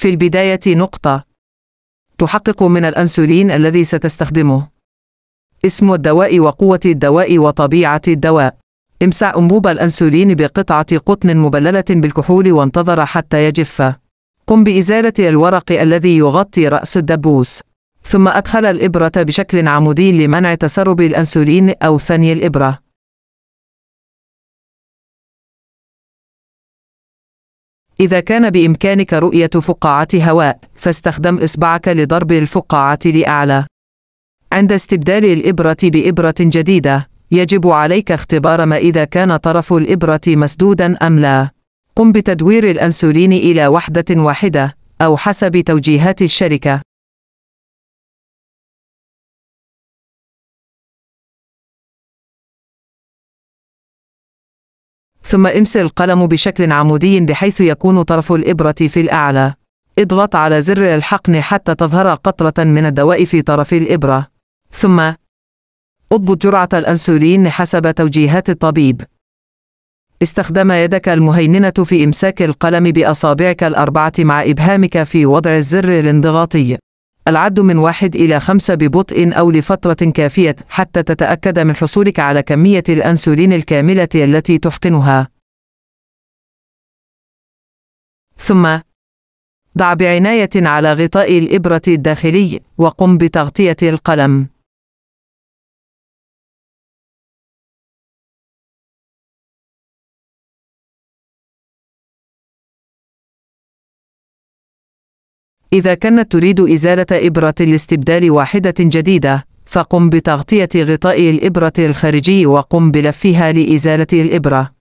في البداية نقطة تحقق من الأنسولين الذي ستستخدمه اسم الدواء وقوة الدواء وطبيعة الدواء امسح أنبوب الأنسولين بقطعة قطن مبللة بالكحول وانتظر حتى يجف قم بإزالة الورق الذي يغطي رأس الدبوس ثم أدخل الإبرة بشكل عمودي لمنع تسرب الأنسولين أو ثني الإبرة إذا كان بإمكانك رؤية فقاعة هواء، فاستخدم إصبعك لضرب الفقاعة لأعلى. عند استبدال الإبرة بإبرة جديدة، يجب عليك اختبار ما إذا كان طرف الإبرة مسدودًا أم لا. قم بتدوير الأنسولين إلى وحدة واحدة، أو حسب توجيهات الشركة. ثم امسل القلم بشكل عمودي بحيث يكون طرف الإبرة في الأعلى. اضغط على زر الحقن حتى تظهر قطرة من الدواء في طرف الإبرة. ثم اضبط جرعة الأنسولين حسب توجيهات الطبيب. استخدم يدك المهيمنة في إمساك القلم بأصابعك الأربعة مع إبهامك في وضع الزر الانضغاطي. العد من واحد إلى خمسة ببطء أو لفترة كافية حتى تتأكد من حصولك على كمية الأنسولين الكاملة التي تحقنها. ثم ضع بعناية على غطاء الإبرة الداخلي وقم بتغطية القلم. إذا كنت تريد إزالة إبرة لاستبدال واحدة جديدة، فقم بتغطية غطاء الإبرة الخارجي وقم بلفها لإزالة الإبرة.